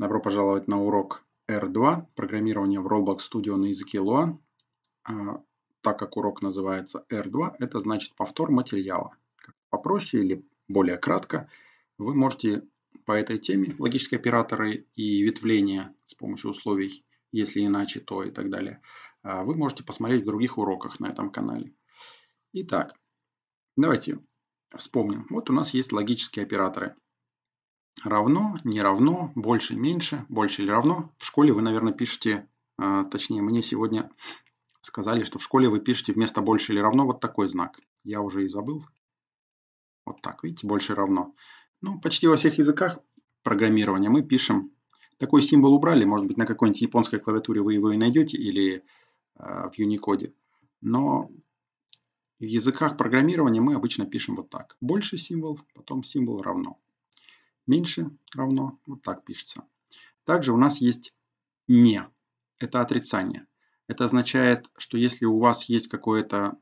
Добро пожаловать на урок R2, программирование в Roblox Studio на языке Lua. А, так как урок называется R2, это значит повтор материала. Попроще или более кратко, вы можете по этой теме логические операторы и ветвления с помощью условий, если иначе, то и так далее, а, вы можете посмотреть в других уроках на этом канале. Итак, давайте вспомним. Вот у нас есть логические операторы – равно, не равно, больше, меньше, больше или равно. В школе вы, наверное, пишете, э, точнее, мне сегодня сказали, что в школе вы пишете вместо больше или равно вот такой знак. Я уже и забыл. Вот так, видите, больше равно. Ну, почти во всех языках программирования мы пишем. Такой символ убрали, может быть, на какой-нибудь японской клавиатуре вы его и найдете, или э, в Unicode. Но в языках программирования мы обычно пишем вот так. Больше символ, потом символ равно меньше равно, вот так пишется. Также у нас есть не, это отрицание. Это означает, что если у вас есть какое-то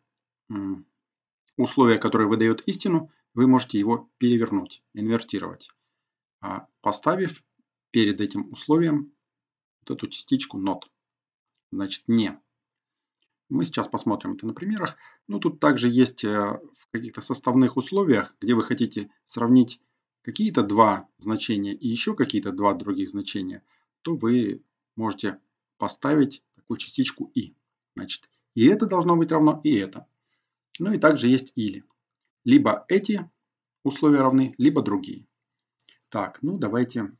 условие, которое выдает истину, вы можете его перевернуть, инвертировать, а поставив перед этим условием вот эту частичку not. Значит, не. Мы сейчас посмотрим это на примерах. Ну тут также есть э, в каких-то составных условиях, где вы хотите сравнить какие-то два значения и еще какие-то два других значения, то вы можете поставить такую частичку «и». Значит, и это должно быть равно и это. Ну и также есть «или». Либо эти условия равны, либо другие. Так, ну давайте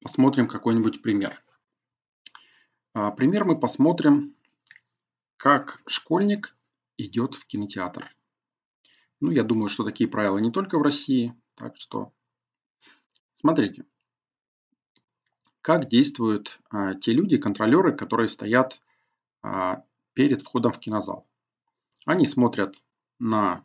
посмотрим какой-нибудь пример. А, пример мы посмотрим, как школьник идет в кинотеатр. Ну, я думаю, что такие правила не только в России. Так что смотрите, как действуют а, те люди, контролеры, которые стоят а, перед входом в кинозал. Они смотрят на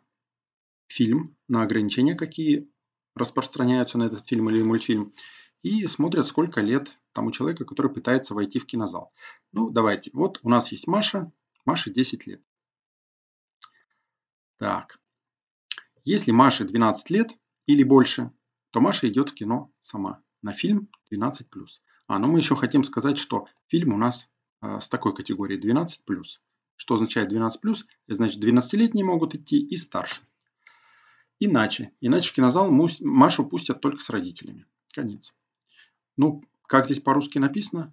фильм, на ограничения, какие распространяются на этот фильм или мультфильм, и смотрят, сколько лет тому человека, который пытается войти в кинозал. Ну, давайте. Вот у нас есть Маша. Маше 10 лет. Так. Если Маше 12 лет или больше, то Маша идет в кино сама на фильм 12+. А, но ну, мы еще хотим сказать, что фильм у нас э, с такой категорией 12+. Что означает 12+, значит 12-летние могут идти и старше. Иначе. Иначе в кинозал Машу пустят только с родителями. Конец. Ну, как здесь по-русски написано,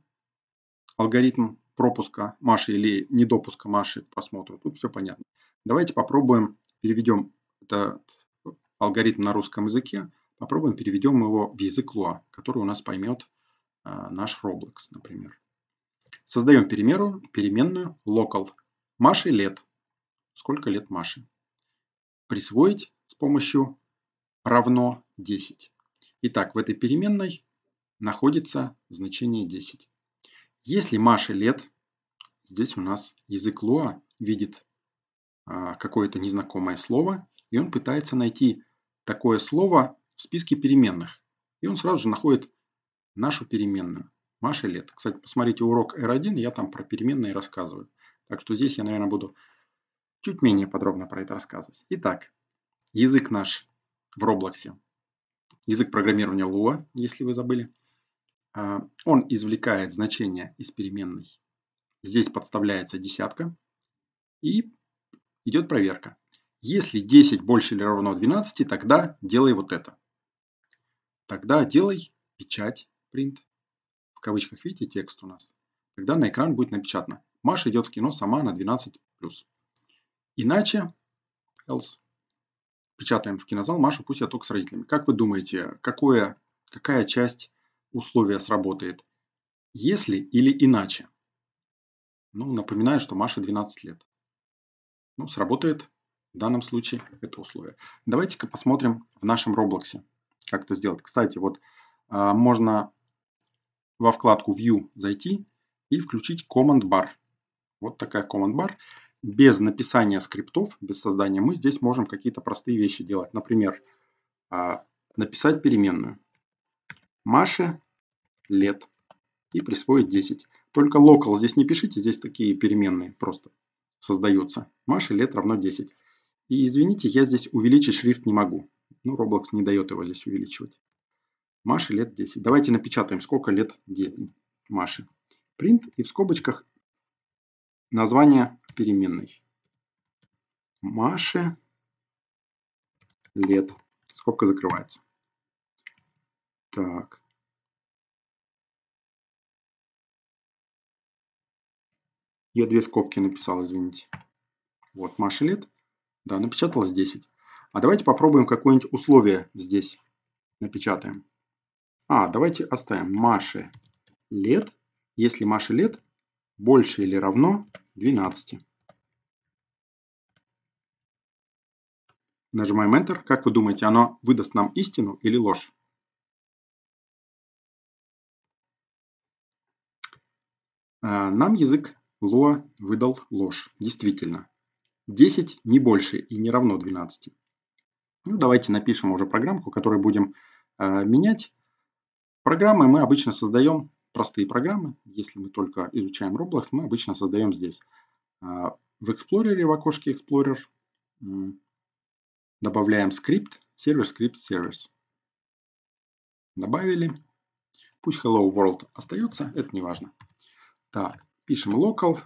алгоритм пропуска Маши или недопуска Маши к просмотру. Тут все понятно. Давайте попробуем, переведем это алгоритм на русском языке, попробуем переведем его в язык Lua, который у нас поймет а, наш Roblox, например. Создаем перемеру, переменную local. Маше лет. Сколько лет Маше? Присвоить с помощью равно 10. Итак, в этой переменной находится значение 10. Если Маше лет, здесь у нас язык Луа видит а, какое-то незнакомое слово и он пытается найти такое слово в списке переменных. И он сразу же находит нашу переменную. Маша лет. Кстати, посмотрите урок R1, я там про переменные рассказываю. Так что здесь я, наверное, буду чуть менее подробно про это рассказывать. Итак, язык наш в Роблоксе. Язык программирования Lua, если вы забыли. А, он извлекает значение из переменной. Здесь подставляется десятка и идет проверка. Если 10 больше или равно 12, тогда делай вот это. Тогда делай печать print. В кавычках, видите, текст у нас. Тогда на экран будет напечатано. Маша идет в кино сама на 12+. Иначе, else, печатаем в кинозал Машу, пусть я только с родителями. Как вы думаете, какое, какая часть условия сработает? Если или иначе? Ну, напоминаю, что Маше 12 лет. Ну, сработает в данном случае это условие. Давайте-ка посмотрим в нашем Roblox, как это сделать. Кстати, вот а, можно во вкладку View зайти и включить Command Bar. Вот такая Command Bar. Без написания скриптов, без создания мы здесь можем какие-то простые вещи делать. Например, а, написать переменную. Маше лет и присвоить 10. Только local здесь не пишите, здесь такие переменные просто создаются. Маше лет равно 10. И извините, я здесь увеличить шрифт не могу. Ну, Roblox не дает его здесь увеличивать. Маше лет 10. Давайте напечатаем, сколько лет Маше. Print и в скобочках название переменной. Маше лет. Скобка закрывается. Так. Я две скобки написал, извините. Вот, Маше лет. Да, напечаталось 10. А давайте попробуем какое-нибудь условие здесь напечатаем. А, давайте оставим Маше лет, если Маше лет больше или равно 12. Нажимаем Enter. Как вы думаете, оно выдаст нам истину или ложь? А, нам язык Лоа выдал ложь, действительно. 10 не больше и не равно 12. Ну, давайте напишем уже программку, которую будем э, менять. Программы мы обычно создаем, простые программы, если мы только изучаем Roblox, мы обычно создаем здесь. Э, в Explorer, в окошке Explorer э, добавляем скрипт, сервер, скрипт, сервис. Добавили. Пусть Hello World остается, это не важно. Так, пишем local,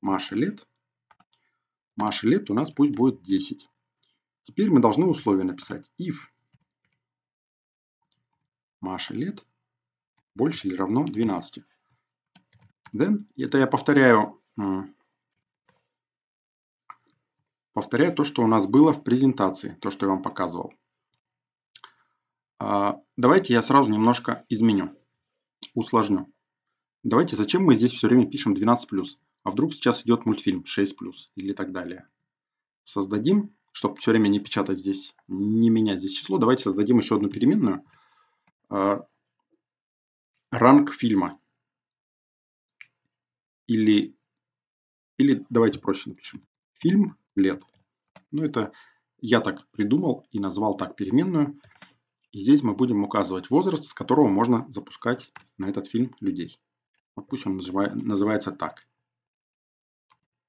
Маша лет. Маше лет у нас пусть будет 10. Теперь мы должны условие написать if Маше лет больше или равно 12. Then, это я повторяю, повторяю то, что у нас было в презентации, то, что я вам показывал. А, давайте я сразу немножко изменю, усложню. Давайте, зачем мы здесь все время пишем 12+. А вдруг сейчас идет мультфильм 6+, или так далее. Создадим, чтобы все время не печатать здесь, не менять здесь число, давайте создадим еще одну переменную. А, ранг фильма. Или, или давайте проще напишем. Фильм лет. Ну, это я так придумал и назвал так переменную. И здесь мы будем указывать возраст, с которого можно запускать на этот фильм людей. Вот пусть он называется так.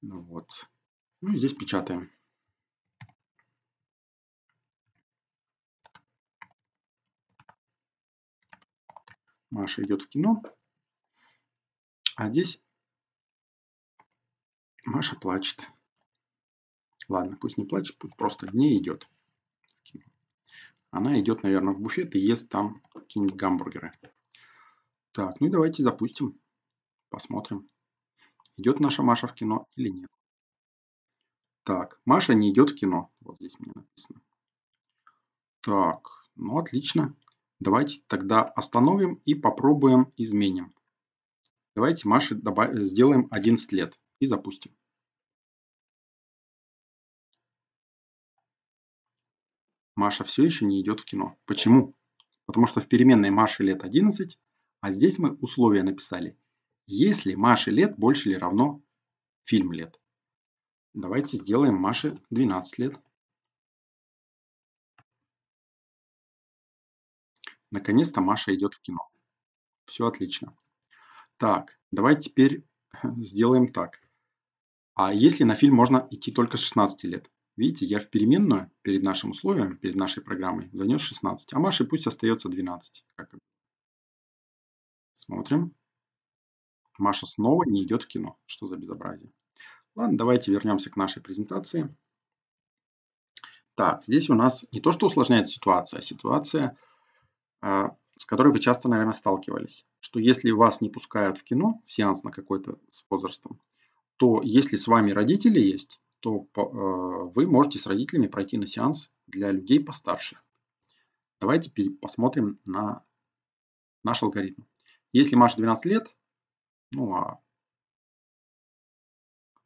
Ну вот. Ну и здесь печатаем. Маша идет в кино. А здесь Маша плачет. Ладно, пусть не плачет, пусть просто не идет. Она идет, наверное, в буфет и ест там какие-нибудь гамбургеры. Так, ну и давайте запустим. Посмотрим идет наша Маша в кино или нет. Так, Маша не идет в кино. Вот здесь мне написано. Так, ну отлично. Давайте тогда остановим и попробуем изменим. Давайте Маше сделаем 11 лет и запустим. Маша все еще не идет в кино. Почему? Потому что в переменной Маше лет 11, а здесь мы условия написали если Маше лет больше или равно фильм лет. Давайте сделаем Маше 12 лет. Наконец-то Маша идет в кино. Все отлично. Так, давайте теперь сделаем так. А если на фильм можно идти только с 16 лет? Видите, я в переменную перед нашим условием, перед нашей программой занес 16, а Маше пусть остается 12. Смотрим. Маша снова не идет в кино. Что за безобразие? Ладно, давайте вернемся к нашей презентации. Так, здесь у нас не то, что усложняет а ситуация, а ситуация, с которой вы часто, наверное, сталкивались. Что если вас не пускают в кино, в сеанс на какой-то с возрастом, то если с вами родители есть, то э, вы можете с родителями пройти на сеанс для людей постарше. Давайте посмотрим на наш алгоритм. Если Маша 12 лет, ну а...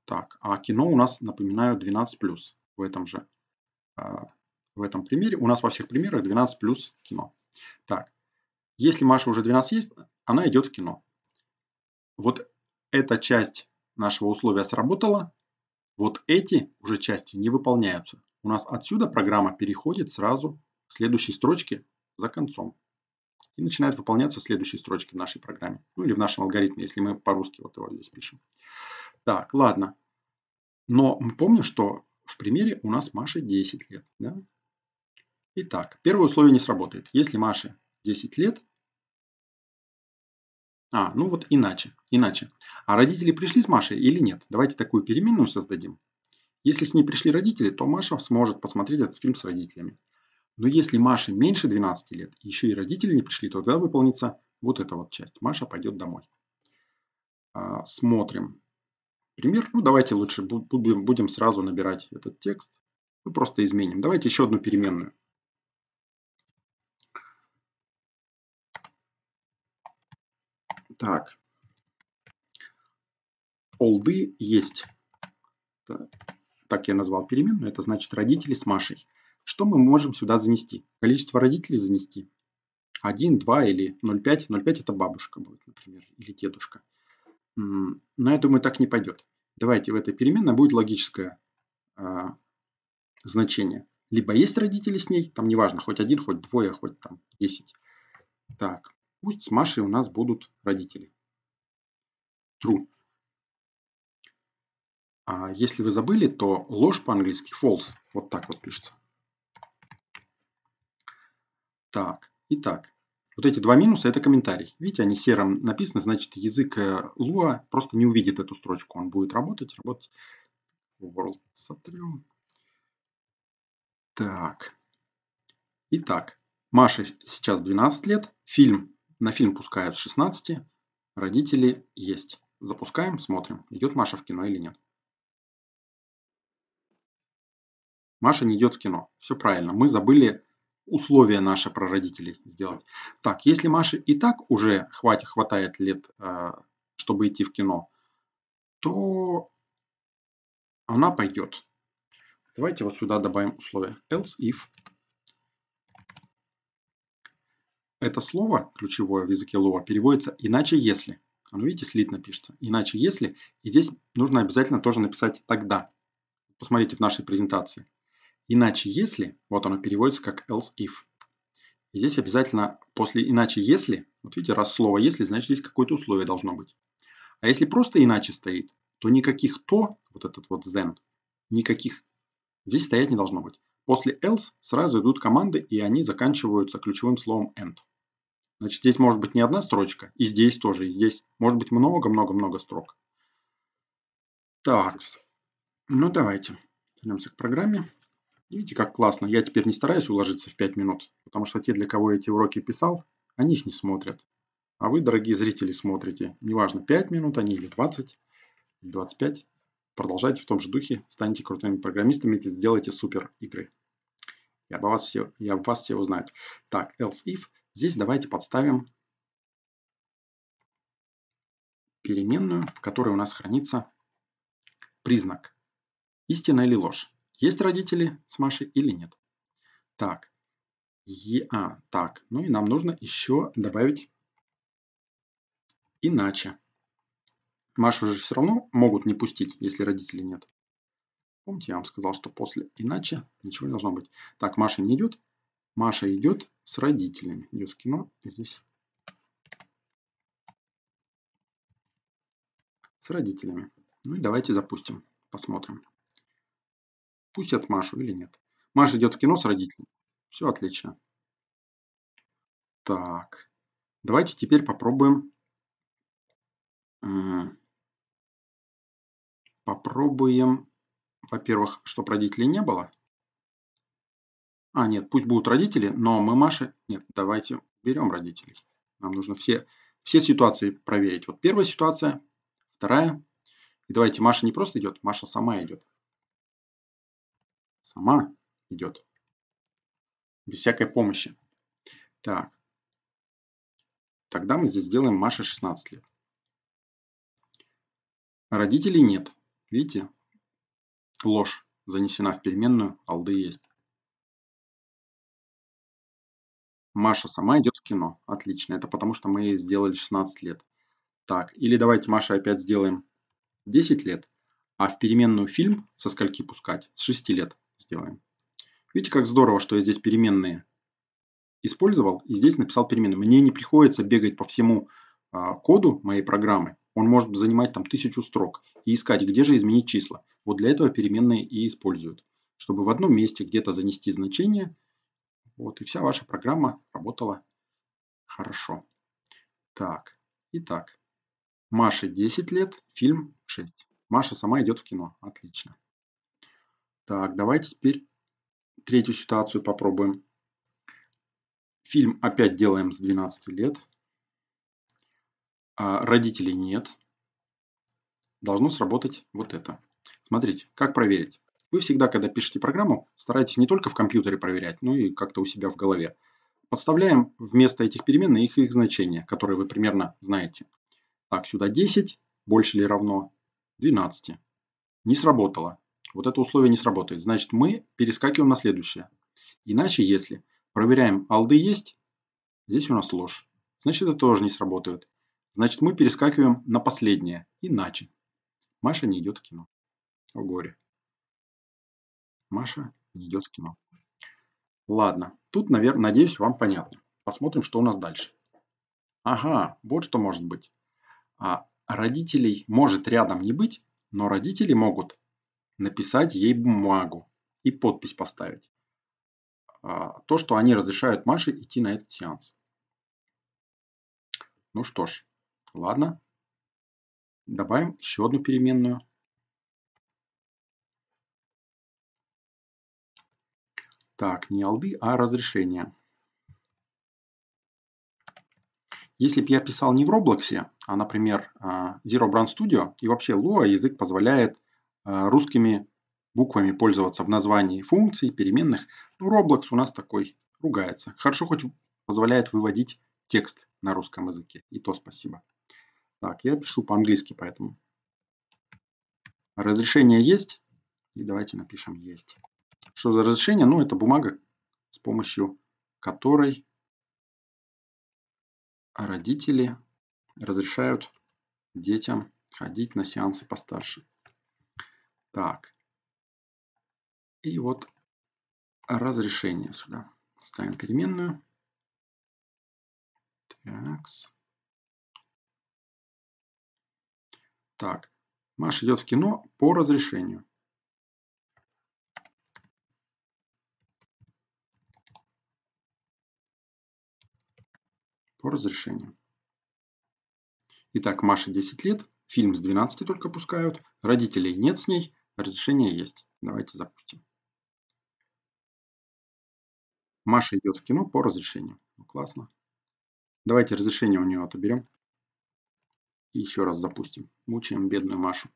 Так, а кино у нас, напоминаю, 12+, в этом же, а, в этом примере. У нас во всех примерах 12+, кино. Так, если Маша уже 12 есть, она идет в кино. Вот эта часть нашего условия сработала, вот эти уже части не выполняются. У нас отсюда программа переходит сразу к следующей строчке за концом и начинает выполняться в следующей строчке в нашей программе. Ну или в нашем алгоритме, если мы по-русски вот его здесь пишем. Так, ладно. Но мы помним, что в примере у нас Маше 10 лет. Да? Итак, первое условие не сработает. Если Маше 10 лет, а, ну вот иначе, иначе. А родители пришли с Машей или нет? Давайте такую переменную создадим. Если с ней пришли родители, то Маша сможет посмотреть этот фильм с родителями. Но если Маше меньше 12 лет, еще и родители не пришли, то тогда выполнится вот эта вот часть. Маша пойдет домой. А, смотрим. Пример. Ну, давайте лучше будем, сразу набирать этот текст. Мы ну, просто изменим. Давайте еще одну переменную. Так. Олды есть. так я назвал переменную. Это значит родители с Машей. Что мы можем сюда занести? Количество родителей занести. 1, 2 или 0,5. 0,5 это бабушка будет, например, или дедушка. Но я думаю, так не пойдет. Давайте в этой переменной будет логическое э, значение. Либо есть родители с ней, там неважно, хоть один, хоть двое, хоть там 10. Так, пусть с Машей у нас будут родители. True. А если вы забыли, то ложь по-английски false. Вот так вот пишется. Так, итак, вот эти два минуса – это комментарий. Видите, они серым написаны, значит, язык э, Lua просто не увидит эту строчку. Он будет работать, работать. World сотрем. Так. Итак, Маше сейчас 12 лет, фильм, на фильм пускают с 16, родители есть. Запускаем, смотрим, идет Маша в кино или нет. Маша не идет в кино. Все правильно. Мы забыли условия наши про родителей сделать. Так, если Маше и так уже хватит, хватает лет, э, чтобы идти в кино, то она пойдет. Давайте вот сюда добавим условие else if. Это слово ключевое в языке Lua переводится иначе если. Оно, видите, слитно пишется. Иначе если. И здесь нужно обязательно тоже написать тогда. Посмотрите в нашей презентации. Иначе если, вот оно переводится как else if. И здесь обязательно после иначе если, вот видите, раз слово если, значит здесь какое-то условие должно быть. А если просто иначе стоит, то никаких то, вот этот вот then, никаких здесь стоять не должно быть. После else сразу идут команды, и они заканчиваются ключевым словом end. Значит, здесь может быть не одна строчка, и здесь тоже, и здесь может быть много-много-много строк. Так, Ну, давайте вернемся к программе. Видите, как классно. Я теперь не стараюсь уложиться в 5 минут, потому что те, для кого я эти уроки писал, они их не смотрят. А вы, дорогие зрители, смотрите. Неважно, 5 минут они или 20, или 25. Продолжайте в том же духе, станьте крутыми программистами и сделайте супер игры. Я обо вас все, я об вас все узнаю. Так, else if. Здесь давайте подставим переменную, в которой у нас хранится признак. Истина или ложь. Есть родители с Машей или нет? Так. Е, а, так. Ну и нам нужно еще добавить иначе. Машу же все равно могут не пустить, если родителей нет. Помните, я вам сказал, что после иначе ничего не должно быть. Так, Маша не идет. Маша идет с родителями. Идет в кино. Здесь с родителями. Ну и давайте запустим, посмотрим. Пустят Машу или нет. Маша идет в кино с родителями. Все отлично. Так. Давайте теперь попробуем... Э, попробуем, во-первых, чтобы родителей не было. А, нет, пусть будут родители, но мы Маше... Нет, давайте берем родителей. Нам нужно все, все ситуации проверить. Вот первая ситуация, вторая. И давайте Маша не просто идет, Маша сама идет сама идет. Без всякой помощи. Так. Тогда мы здесь сделаем Маше 16 лет. Родителей нет. Видите? Ложь занесена в переменную, алды есть. Маша сама идет в кино. Отлично. Это потому, что мы ей сделали 16 лет. Так, или давайте Маша опять сделаем 10 лет, а в переменную фильм со скольки пускать? С 6 лет сделаем. Видите, как здорово, что я здесь переменные использовал и здесь написал переменные. Мне не приходится бегать по всему а, коду моей программы. Он может занимать там тысячу строк и искать, где же изменить числа. Вот для этого переменные и используют, чтобы в одном месте где-то занести значение. Вот и вся ваша программа работала хорошо. Так, итак, Маше 10 лет, фильм 6. Маша сама идет в кино. Отлично. Так, давайте теперь третью ситуацию попробуем. Фильм опять делаем с 12 лет. А родителей нет. Должно сработать вот это. Смотрите, как проверить. Вы всегда, когда пишете программу, старайтесь не только в компьютере проверять, но и как-то у себя в голове. Подставляем вместо этих переменных их, их значения, которые вы примерно знаете. Так, сюда 10, больше или равно 12. Не сработало вот это условие не сработает. Значит, мы перескакиваем на следующее. Иначе, если проверяем алды есть, здесь у нас ложь. Значит, это тоже не сработает. Значит, мы перескакиваем на последнее. Иначе. Маша не идет в кино. О горе. Маша не идет в кино. Ладно. Тут, наверное, надеюсь, вам понятно. Посмотрим, что у нас дальше. Ага, вот что может быть. А родителей может рядом не быть, но родители могут написать ей бумагу и подпись поставить. А, то, что они разрешают Маше идти на этот сеанс. Ну что ж, ладно. Добавим еще одну переменную. Так, не алды, а разрешение. Если бы я писал не в Roblox, а, например, а, Zero Brand Studio, и вообще Lua язык позволяет Э, русскими буквами пользоваться в названии функций, переменных. Ну, Roblox у нас такой ругается. Хорошо хоть позволяет выводить текст на русском языке. И то спасибо. Так, я пишу по-английски, поэтому. Разрешение есть. И давайте напишем есть. Что за разрешение? Ну, это бумага, с помощью которой родители разрешают детям ходить на сеансы постарше. Так. И вот разрешение сюда. Ставим переменную. Такс. Так. Маша идет в кино по разрешению. По разрешению. Итак, Маше 10 лет, фильм с 12 только пускают, родителей нет с ней, Разрешение есть. Давайте запустим. Маша идет в кино по разрешению. Ну, классно. Давайте разрешение у нее отоберем. И еще раз запустим. Мучаем бедную Машу.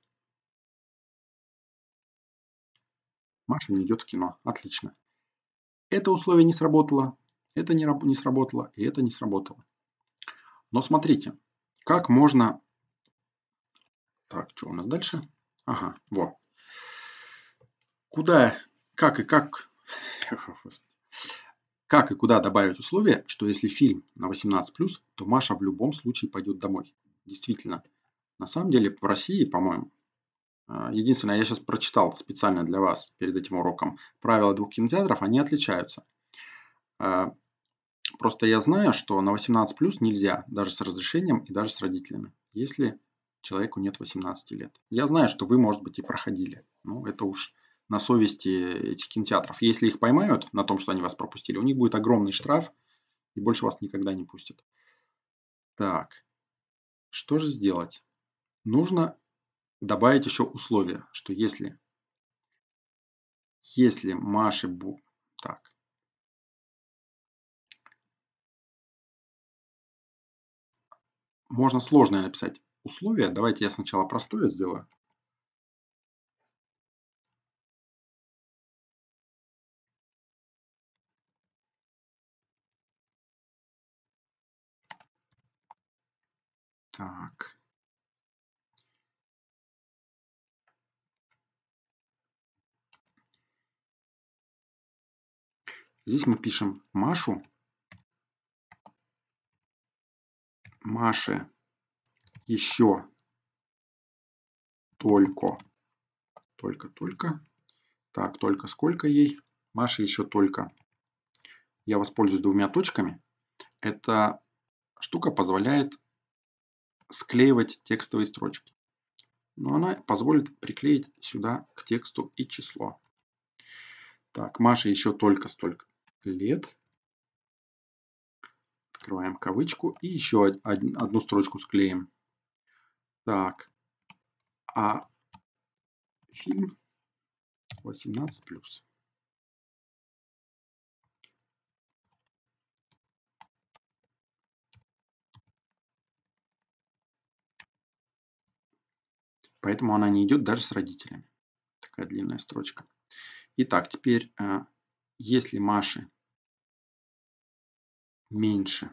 Маша не идет в кино. Отлично. Это условие не сработало. Это не, не сработало. И это не сработало. Но смотрите. Как можно... Так, что у нас дальше? Ага, вот куда, как и как, как и куда добавить условие, что если фильм на 18+, то Маша в любом случае пойдет домой. Действительно. На самом деле в России, по-моему, а, единственное, я сейчас прочитал специально для вас перед этим уроком, правила двух кинотеатров, они отличаются. А, просто я знаю, что на 18 нельзя, даже с разрешением и даже с родителями, если человеку нет 18 лет. Я знаю, что вы, может быть, и проходили. Ну, это уж на совести этих кинотеатров. Если их поймают на том, что они вас пропустили, у них будет огромный штраф, и больше вас никогда не пустят. Так, что же сделать? Нужно добавить еще условие, что если, если Маше... Бу... Так. Можно сложное написать условие. Давайте я сначала простое сделаю. Так. Здесь мы пишем Машу. Маше еще только, только, только. Так, только сколько ей? Маше еще только. Я воспользуюсь двумя точками. Эта штука позволяет склеивать текстовые строчки. Но она позволит приклеить сюда к тексту и число. Так, Маше еще только столько лет. Открываем кавычку и еще одну строчку склеим. Так, а фильм 18 плюс. Поэтому она не идет даже с родителями. Такая длинная строчка. Итак, теперь, а, если Маше меньше.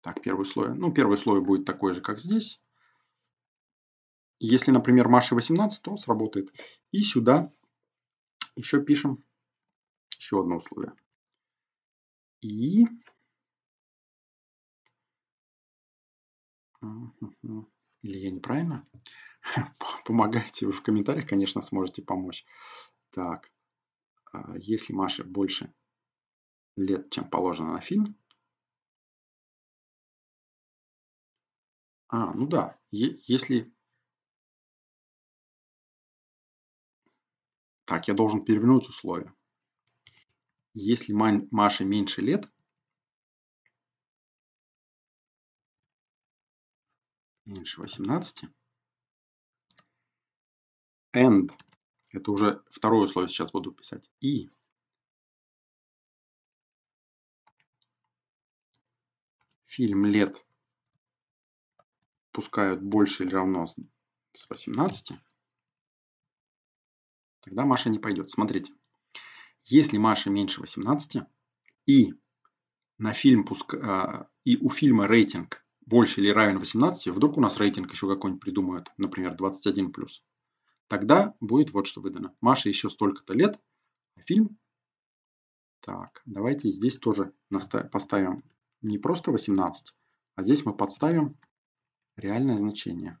Так, первое условие. Ну, первое условие будет такое же, как здесь. Если, например, Маше 18, то сработает. И сюда еще пишем еще одно условие. И Или я неправильно? Помогайте, вы в комментариях, конечно, сможете помочь. Так, а если Маше больше лет, чем положено на фильм. А, ну да, если... Так, я должен перевернуть условия. Если Маше меньше лет, меньше 18. And. Это уже второе условие сейчас буду писать. И. Фильм лет пускают больше или равно с 18. Тогда Маша не пойдет. Смотрите. Если Маша меньше 18 и на фильм пуск... А, и у фильма рейтинг больше или равен 18, вдруг у нас рейтинг еще какой-нибудь придумают, например, 21+. Тогда будет вот что выдано. Маше еще столько-то лет, а фильм... Так, давайте здесь тоже поставим не просто 18, а здесь мы подставим реальное значение.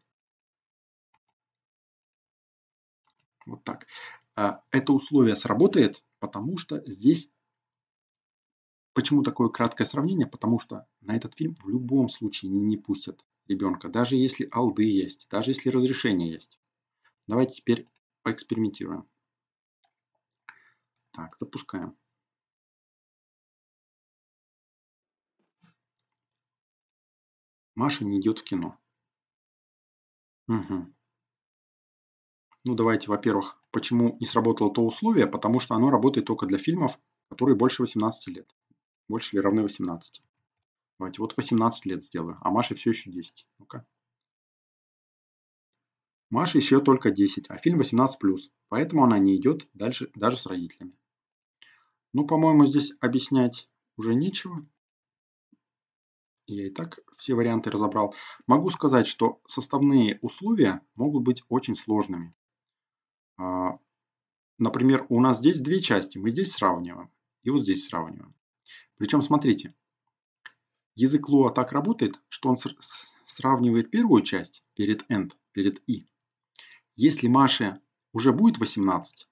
Вот так. А, это условие сработает, потому что здесь Почему такое краткое сравнение? Потому что на этот фильм в любом случае не пустят ребенка, даже если алды есть, даже если разрешение есть. Давайте теперь поэкспериментируем. Так, запускаем. Маша не идет в кино. Угу. Ну давайте, во-первых, почему не сработало то условие? Потому что оно работает только для фильмов, которые больше 18 лет больше или равны 18. Давайте вот 18 лет сделаю, а Маше все еще 10. Ну-ка. Маше еще только 10, а фильм 18+, поэтому она не идет дальше даже с родителями. Ну, по-моему, здесь объяснять уже нечего. Я и так все варианты разобрал. Могу сказать, что составные условия могут быть очень сложными. А, например, у нас здесь две части, мы здесь сравниваем и вот здесь сравниваем. Причем, смотрите, язык Lua так работает, что он сравнивает первую часть перед end, перед и. Если Маше уже будет 18,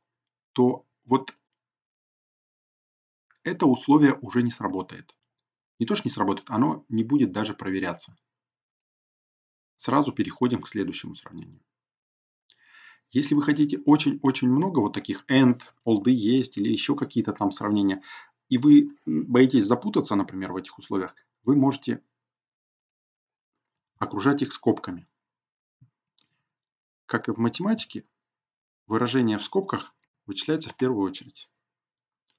то вот это условие уже не сработает. Не то, что не сработает, оно не будет даже проверяться. Сразу переходим к следующему сравнению. Если вы хотите очень-очень много вот таких and, олды есть или еще какие-то там сравнения, и вы боитесь запутаться, например, в этих условиях, вы можете окружать их скобками. Как и в математике, выражение в скобках вычисляется в первую очередь,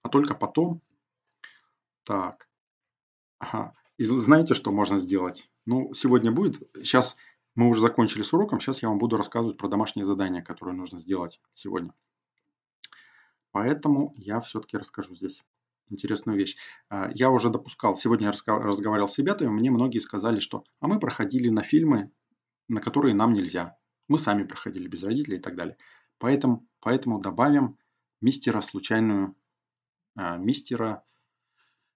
а только потом. Так, ага. и знаете, что можно сделать? Ну, сегодня будет, сейчас мы уже закончили с уроком, сейчас я вам буду рассказывать про домашнее задание, которое нужно сделать сегодня. Поэтому я все-таки расскажу здесь интересную вещь. А, я уже допускал, сегодня я разговаривал с ребятами, мне многие сказали, что «а мы проходили на фильмы, на которые нам нельзя. Мы сами проходили без родителей и так далее». Поэтому, поэтому добавим мистера случайную, а, мистера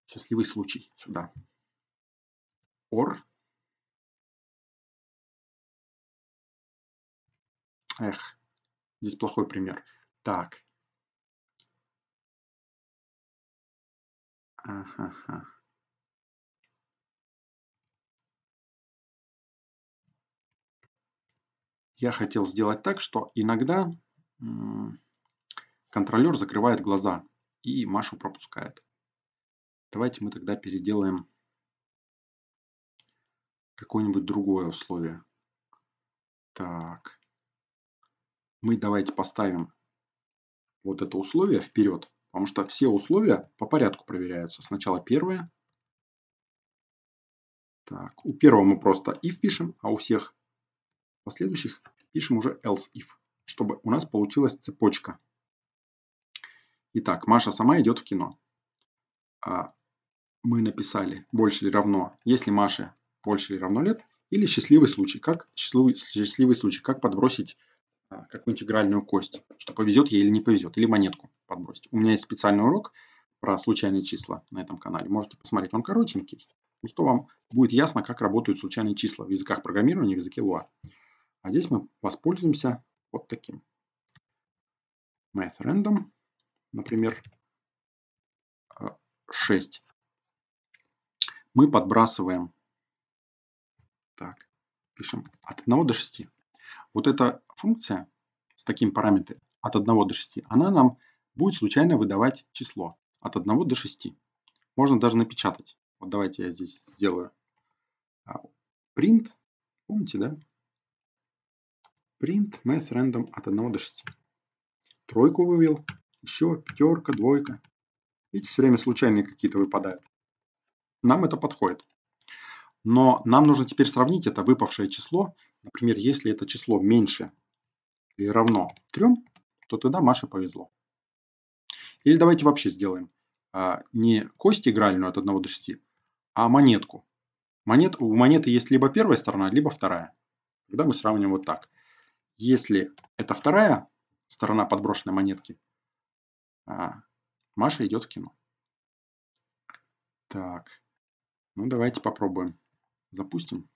счастливый случай сюда. Ор. Эх, здесь плохой пример. Так, Ага. Я хотел сделать так, что иногда контролер закрывает глаза и Машу пропускает. Давайте мы тогда переделаем какое-нибудь другое условие. Так. Мы давайте поставим вот это условие вперед. Потому что все условия по порядку проверяются. Сначала первое. Так, у первого мы просто if пишем, а у всех последующих пишем уже else if, чтобы у нас получилась цепочка. Итак, Маша сама идет в кино. а Мы написали больше или равно, если Маше больше или равно лет, или счастливый случай. Как счастливый, счастливый случай, как подбросить а, какую нибудь игральную кость, что повезет ей или не повезет, или монетку подбросить. У меня есть специальный урок про случайные числа на этом канале. Можете посмотреть, он коротенький. Ну что вам будет ясно, как работают случайные числа в языках программирования, в языке Lua. А здесь мы воспользуемся вот таким. math.random, например, 6. Э, мы подбрасываем, так, пишем от 1 до 6. Вот эта функция с таким параметром от 1 до 6, она нам будет случайно выдавать число от 1 до 6. Можно даже напечатать. Вот давайте я здесь сделаю а, print. Помните, да? Print math random от 1 до 6. Тройку вывел, еще пятерка, двойка. Видите, все время случайные какие-то выпадают. Нам это подходит. Но нам нужно теперь сравнить это выпавшее число. Например, если это число меньше или равно 3, то тогда Маше повезло. Или давайте вообще сделаем а, не кость игральную от 1 до 6, а монетку. Монет, у монеты есть либо первая сторона, либо вторая. Тогда мы сравним вот так. Если это вторая сторона подброшенной монетки, а, Маша идет в кино. Так, ну давайте попробуем. Запустим.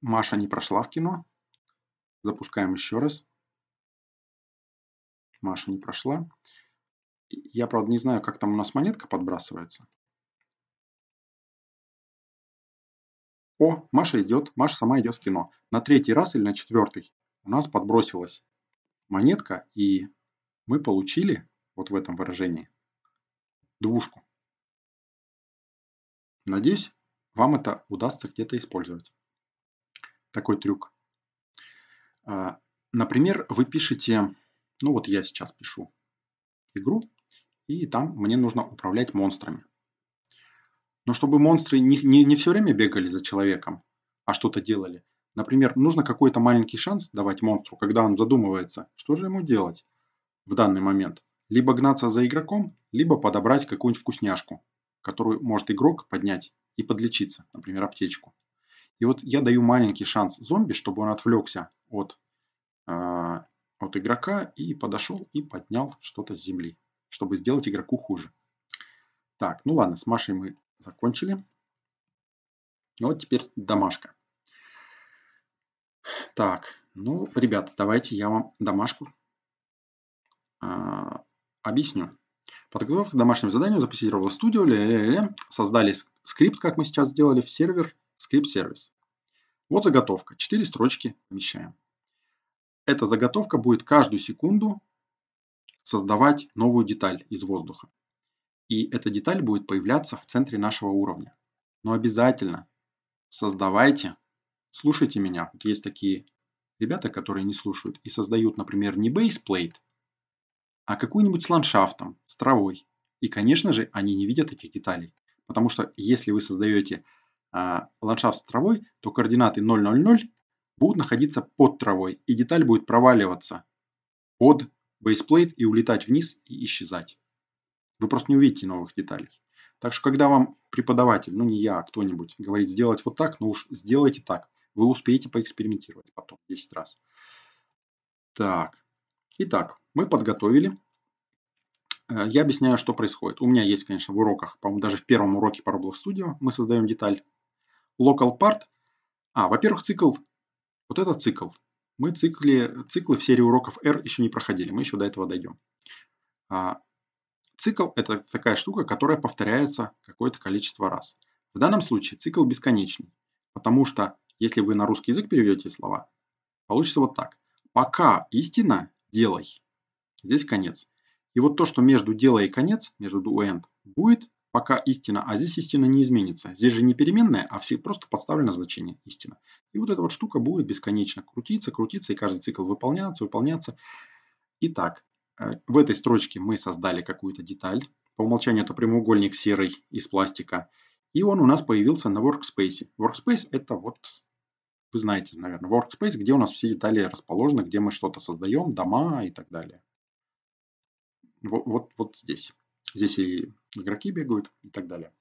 Маша не прошла в кино. Запускаем еще раз. Маша не прошла. Я, правда, не знаю, как там у нас монетка подбрасывается. О, Маша идет, Маша сама идет в кино. На третий раз или на четвертый у нас подбросилась монетка, и мы получили вот в этом выражении двушку. Надеюсь, вам это удастся где-то использовать. Такой трюк. А, например, вы пишете ну вот я сейчас пишу игру, и там мне нужно управлять монстрами. Но чтобы монстры не, не, не все время бегали за человеком, а что-то делали. Например, нужно какой-то маленький шанс давать монстру, когда он задумывается, что же ему делать в данный момент. Либо гнаться за игроком, либо подобрать какую-нибудь вкусняшку, которую может игрок поднять и подлечиться, например, аптечку. И вот я даю маленький шанс зомби, чтобы он отвлекся от э, от игрока и подошел и поднял что-то с земли, чтобы сделать игроку хуже. Так, ну ладно, с Машей мы закончили. И вот теперь домашка. Так, ну, ребята, давайте я вам домашку а, объясню. Подготовка к домашнему заданию, запустить Roblox Studio, ля -ля -ля, создали скрипт, как мы сейчас сделали, в сервер, скрипт-сервис. Вот заготовка, четыре строчки помещаем. Эта заготовка будет каждую секунду создавать новую деталь из воздуха. И эта деталь будет появляться в центре нашего уровня. Но обязательно создавайте, слушайте меня. Вот есть такие ребята, которые не слушают и создают, например, не бейсплейт, а какую-нибудь с ландшафтом, с травой. И, конечно же, они не видят этих деталей. Потому что если вы создаете а, ландшафт с травой, то координаты 0,00 будут находиться под травой, и деталь будет проваливаться под бейсплейт и улетать вниз и исчезать. Вы просто не увидите новых деталей. Так что, когда вам преподаватель, ну не я, а кто-нибудь, говорит сделать вот так, ну уж сделайте так. Вы успеете поэкспериментировать потом 10 раз. Так. Итак, мы подготовили. Э, я объясняю, что происходит. У меня есть, конечно, в уроках, по-моему, даже в первом уроке по Roblox Studio мы создаем деталь. Local part. А, во-первых, цикл вот это цикл. Мы цикли, циклы в серии уроков R еще не проходили, мы еще до этого дойдем. А, цикл – это такая штука, которая повторяется какое-то количество раз. В данном случае цикл бесконечный, потому что если вы на русский язык переведете слова, получится вот так. Пока истина – делай. Здесь конец. И вот то, что между делай и конец, между do and, будет пока истина, а здесь истина не изменится. Здесь же не переменная, а все просто подставлено значение истина. И вот эта вот штука будет бесконечно крутиться, крутиться, и каждый цикл выполняться, выполняться. Итак, э, в этой строчке мы создали какую-то деталь. По умолчанию это прямоугольник серый из пластика. И он у нас появился на workspace. Workspace это вот, вы знаете, наверное, workspace, где у нас все детали расположены, где мы что-то создаем, дома и так далее. Вот, вот, вот здесь. Здесь и игроки бегают и так далее.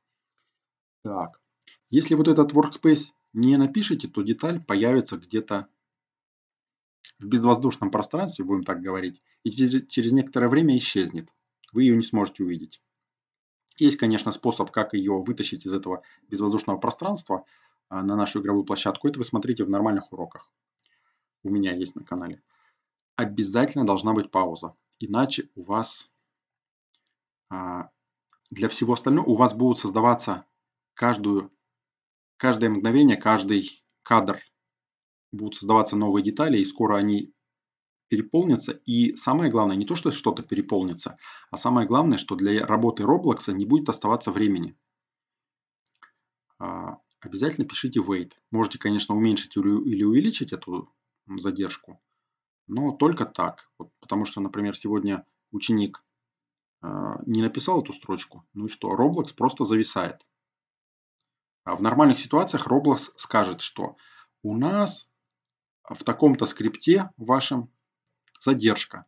Так, если вот этот workspace не напишите, то деталь появится где-то в безвоздушном пространстве, будем так говорить, и через некоторое время исчезнет. Вы ее не сможете увидеть. Есть, конечно, способ, как ее вытащить из этого безвоздушного пространства а, на нашу игровую площадку. Это вы смотрите в нормальных уроках. У меня есть на канале. Обязательно должна быть пауза. Иначе у вас а, для всего остального у вас будут создаваться каждую, каждое мгновение, каждый кадр будут создаваться новые детали, и скоро они переполнятся. И самое главное, не то, что что-то переполнится, а самое главное, что для работы Roblox не будет оставаться времени. А, обязательно пишите wait. Можете, конечно, уменьшить или увеличить эту задержку, но только так. потому что, например, сегодня ученик а, не написал эту строчку. Ну и что? Roblox просто зависает. А в нормальных ситуациях Roblox скажет, что у нас в таком-то скрипте вашем задержка.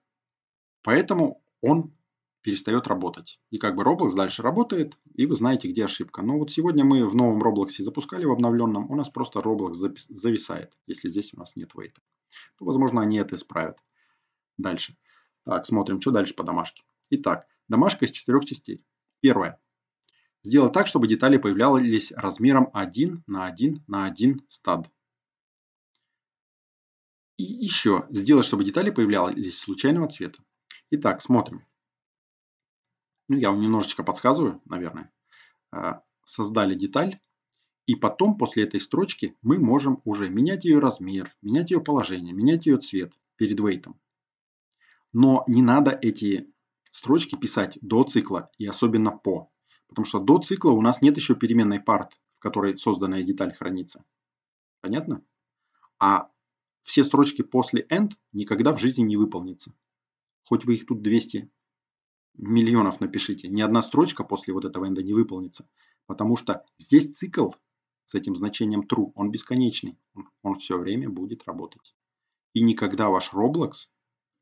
Поэтому он перестает работать. И как бы Roblox дальше работает, и вы знаете, где ошибка. Но вот сегодня мы в новом Roblox запускали, в обновленном, у нас просто Roblox зависает, если здесь у нас нет вейта. То, ну, возможно, они это исправят. Дальше. Так, смотрим, что дальше по домашке. Итак, Домашка из четырех частей. Первое. Сделать так, чтобы детали появлялись размером 1 на 1 на 1 стад. И еще сделать, чтобы детали появлялись случайного цвета. Итак, смотрим. Ну, я вам немножечко подсказываю, наверное. А, создали деталь. И потом, после этой строчки, мы можем уже менять ее размер, менять ее положение, менять ее цвет перед вейтом. Но не надо эти строчки писать до цикла и особенно по. Потому что до цикла у нас нет еще переменной part, в которой созданная деталь хранится. Понятно? А все строчки после end никогда в жизни не выполнится. Хоть вы их тут 200 миллионов напишите, ни одна строчка после вот этого end не выполнится. Потому что здесь цикл с этим значением true, он бесконечный. Он все время будет работать. И никогда ваш Roblox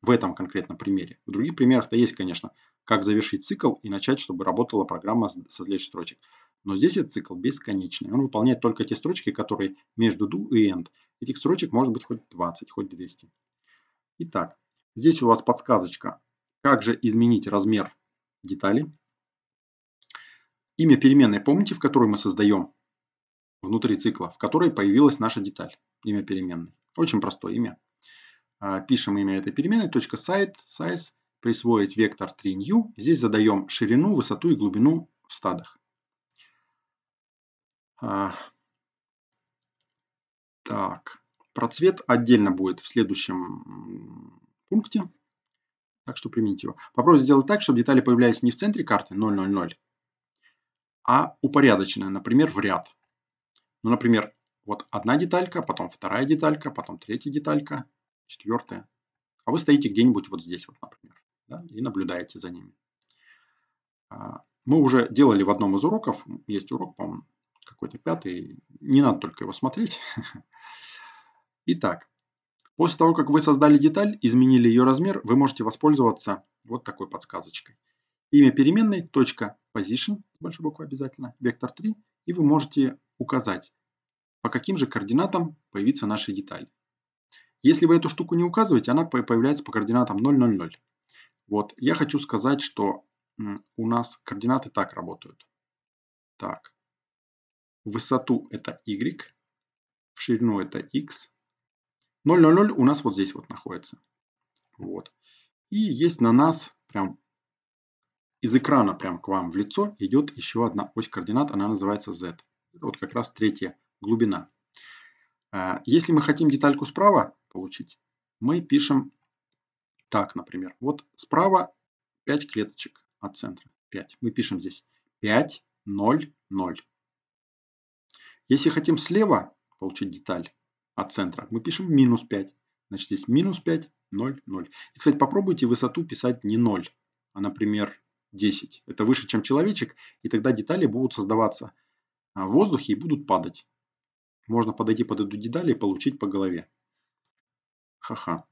в этом конкретном примере. В других примерах-то есть, конечно, как завершить цикл и начать, чтобы работала программа со следующих строчек. Но здесь этот цикл бесконечный. Он выполняет только те строчки, которые между do и end. Этих строчек может быть хоть 20, хоть 200. Итак, здесь у вас подсказочка, как же изменить размер детали. Имя переменной, помните, в которой мы создаем внутри цикла, в которой появилась наша деталь, имя переменной. Очень простое имя. А, пишем имя этой переменной, точка .site, size, присвоить вектор 3new. Здесь задаем ширину, высоту и глубину в стадах. А, так, про цвет отдельно будет в следующем пункте. Так что примените его. Попробуйте сделать так, чтобы детали появлялись не в центре карты 000, а упорядоченные, например, в ряд. Ну, например, вот одна деталька, потом вторая деталька, потом третья деталька, четвертое. А вы стоите где-нибудь вот здесь, вот, например, да, и наблюдаете за ними. А, мы уже делали в одном из уроков, есть урок, по-моему, какой-то пятый, не надо только его смотреть. Итак, после того, как вы создали деталь, изменили ее размер, вы можете воспользоваться вот такой подсказочкой. Имя переменной, точка position, с большой буквы обязательно, вектор 3, и вы можете указать, по каким же координатам появится наша деталь. Если вы эту штуку не указываете, она появляется по координатам 0, 0, 0. Вот, я хочу сказать, что у нас координаты так работают. Так, высоту это y, в ширину это x. 0, 0, 0 у нас вот здесь вот находится. Вот. И есть на нас прям из экрана прям к вам в лицо идет еще одна ось координат, она называется z. Это вот как раз третья глубина. А, если мы хотим детальку справа получить, мы пишем так, например. Вот справа 5 клеточек от центра. 5. Мы пишем здесь 5, 0, 0. Если хотим слева получить деталь от центра, мы пишем минус 5. Значит, здесь минус 5, 0, 0. И, кстати, попробуйте высоту писать не 0, а, например, 10. Это выше, чем человечек, и тогда детали будут создаваться а, в воздухе и будут падать. Можно подойти под эту деталь и получить по голове. Ха-ха.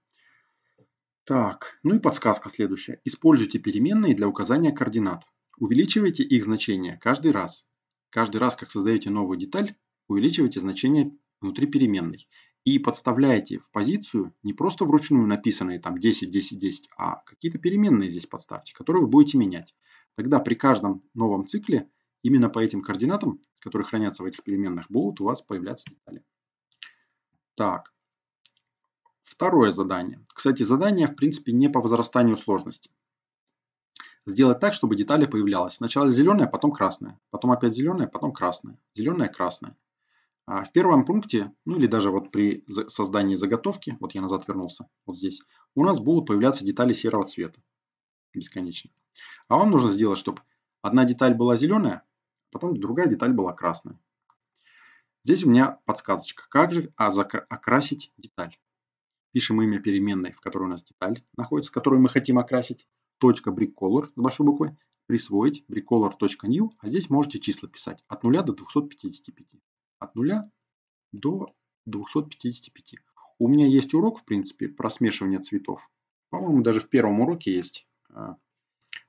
Так, ну и подсказка следующая. Используйте переменные для указания координат. Увеличивайте их значение каждый раз. Каждый раз, как создаете новую деталь, увеличивайте значение внутри переменной. И подставляйте в позицию не просто вручную написанные там 10, 10, 10, а какие-то переменные здесь подставьте, которые вы будете менять. Тогда при каждом новом цикле – Именно по этим координатам, которые хранятся в этих переменных, будут у вас появляться детали. Так, второе задание. Кстати, задание, в принципе, не по возрастанию сложности. Сделать так, чтобы детали появлялась. Сначала зеленая, потом красная. Потом опять зеленая, потом красная. Зеленая, красная. А в первом пункте, ну или даже вот при создании заготовки, вот я назад вернулся, вот здесь, у нас будут появляться детали серого цвета бесконечно. А вам нужно сделать, чтобы одна деталь была зеленая, Потом другая деталь была красная. Здесь у меня подсказочка, как же окрасить деталь. Пишем имя переменной, в которой у нас деталь находится, которую мы хотим окрасить. Точка BrickColor с большой буквы. Присвоить brickcolor.new. А здесь можете числа писать от 0 до 255. От 0 до 255. У меня есть урок, в принципе, про смешивание цветов. По-моему, даже в первом уроке есть. А.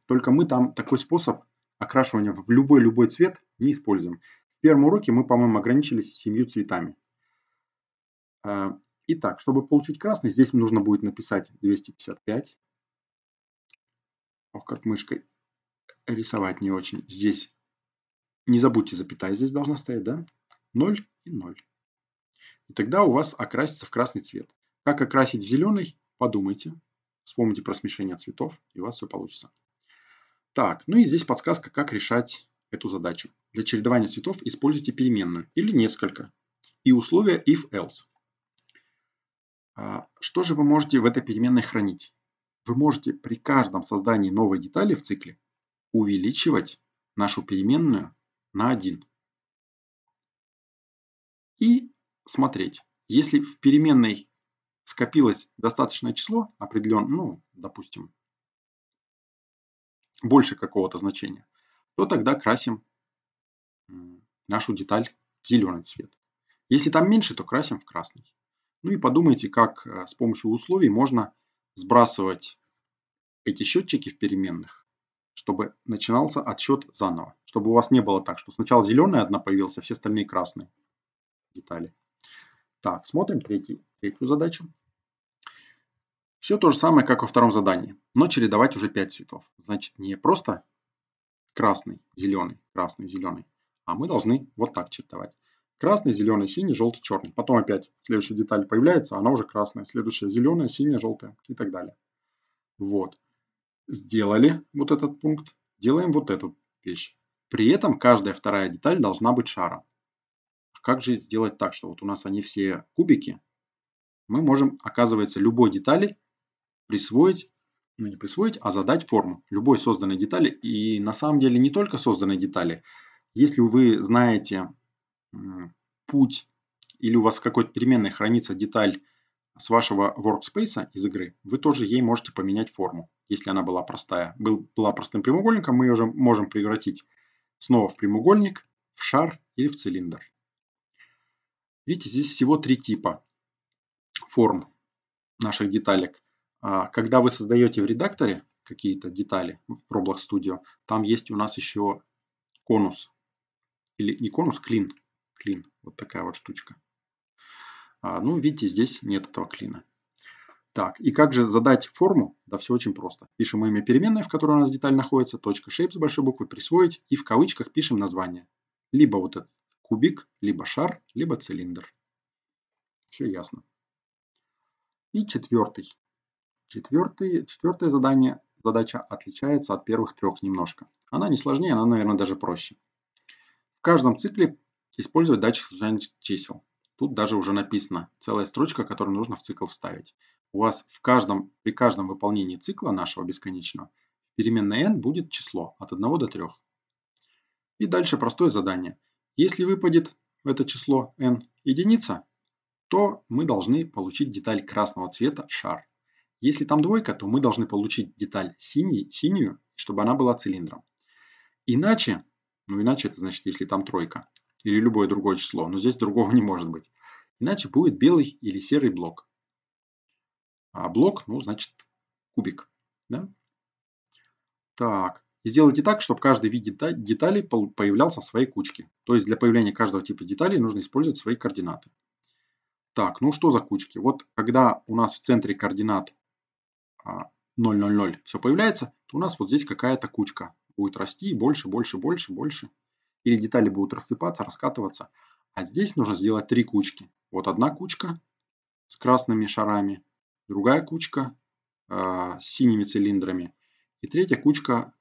Только мы там такой способ окрашивание в любой-любой цвет не используем. В первом уроке мы, по-моему, ограничились семью цветами. Э, итак, чтобы получить красный, здесь нужно будет написать 255. Ох, как мышкой рисовать не очень. Здесь не забудьте, запятая здесь должна стоять, да? 0 и 0. И тогда у вас окрасится в красный цвет. Как окрасить в зеленый, подумайте. Вспомните про смешение цветов, и у вас все получится. Так, ну и здесь подсказка, как решать эту задачу. Для чередования цветов используйте переменную или несколько. И условия if-else. А, что же вы можете в этой переменной хранить? Вы можете при каждом создании новой детали в цикле увеличивать нашу переменную на 1. И смотреть. Если в переменной скопилось достаточное число, определен, ну, допустим, больше какого-то значения, то тогда красим нашу деталь в зеленый цвет. Если там меньше, то красим в красный. Ну и подумайте, как э, с помощью условий можно сбрасывать эти счетчики в переменных, чтобы начинался отсчет заново. Чтобы у вас не было так, что сначала зеленая одна появилась, а все остальные красные детали. Так, смотрим третий, третью задачу. Все то же самое, как во втором задании, но чередовать уже 5 цветов. Значит, не просто красный, зеленый, красный, зеленый, а мы должны вот так чередовать. Красный, зеленый, синий, желтый, черный. Потом опять следующая деталь появляется, она уже красная. Следующая зеленая, синяя, желтая и так далее. Вот. Сделали вот этот пункт. Делаем вот эту вещь. При этом каждая вторая деталь должна быть шаром. А как же сделать так, что вот у нас они все кубики, мы можем, оказывается, любой детали присвоить, ну не присвоить, а задать форму любой созданной детали. И на самом деле не только созданной детали. Если вы знаете путь или у вас в какой-то переменной хранится деталь с вашего workspace из игры, вы тоже ей можете поменять форму, если она была простая. Был, была простым прямоугольником, мы ее уже можем превратить снова в прямоугольник, в шар или в цилиндр. Видите, здесь всего три типа форм наших деталек. А, когда вы создаете в редакторе какие-то детали в Roblox Studio, там есть у нас еще конус. Или не конус, клин. Клин. Вот такая вот штучка. А, ну, видите, здесь нет этого клина. Так, и как же задать форму? Да все очень просто. Пишем имя переменной, в которой у нас деталь находится, точка shape с большой буквы, присвоить, и в кавычках пишем название. Либо вот этот кубик, либо шар, либо цилиндр. Все ясно. И четвертый. Четвертый, четвертое задание, задача отличается от первых трех немножко. Она не сложнее, она, наверное, даже проще. В каждом цикле использовать датчик случайных чисел. Тут даже уже написано целая строчка, которую нужно в цикл вставить. У вас в каждом, при каждом выполнении цикла нашего бесконечного переменная n будет число от 1 до 3. И дальше простое задание. Если выпадет в это число n единица, то мы должны получить деталь красного цвета шар. Если там двойка, то мы должны получить деталь синий, синюю, чтобы она была цилиндром. Иначе, ну иначе это значит, если там тройка или любое другое число, но здесь другого не может быть. Иначе будет белый или серый блок. А блок, ну значит кубик. Да? Так, сделайте так, чтобы каждый вид деталей появлялся в своей кучке. То есть для появления каждого типа деталей нужно использовать свои координаты. Так, ну что за кучки? Вот когда у нас в центре координат 000 а, все появляется, то у нас вот здесь какая-то кучка будет расти больше, больше, больше, больше. Или детали будут рассыпаться, раскатываться. А здесь нужно сделать три кучки. Вот одна кучка с красными шарами, другая кучка э, с синими цилиндрами и третья кучка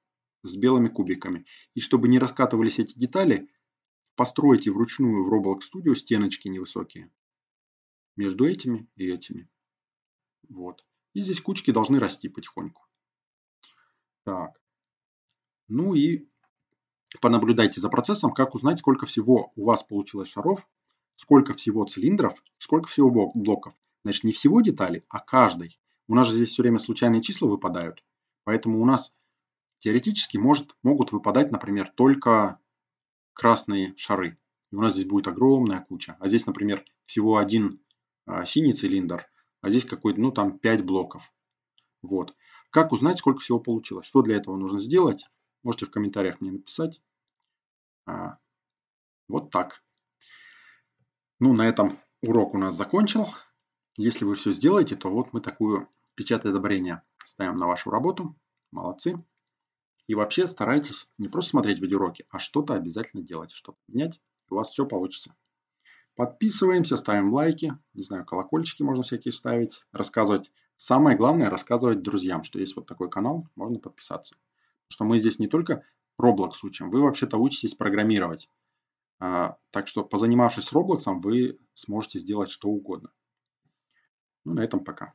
с белыми кубиками. И чтобы не раскатывались эти детали, постройте вручную в Roblox Studio стеночки невысокие между этими и этими. Вот. И здесь кучки должны расти потихоньку. Так. Ну и понаблюдайте за процессом, как узнать, сколько всего у вас получилось шаров, сколько всего цилиндров, сколько всего блоков. Значит, не всего деталей, а каждой. У нас же здесь все время случайные числа выпадают. Поэтому у нас теоретически может, могут выпадать, например, только красные шары. И у нас здесь будет огромная куча. А здесь, например, всего один а, синий цилиндр, а здесь какой-то, ну там 5 блоков. Вот. Как узнать, сколько всего получилось? Что для этого нужно сделать? Можете в комментариях мне написать. А, вот так. Ну, на этом урок у нас закончил. Если вы все сделаете, то вот мы такую печатное одобрения ставим на вашу работу. Молодцы. И вообще старайтесь не просто смотреть видеоуроки, а что-то обязательно делать, что-то менять. У вас все получится. Подписываемся, ставим лайки, не знаю, колокольчики можно всякие ставить, рассказывать. Самое главное, рассказывать друзьям, что есть вот такой канал, можно подписаться. что мы здесь не только Roblox учим, вы вообще-то учитесь программировать. А, так что, позанимавшись Roblox, вы сможете сделать что угодно. Ну, на этом пока.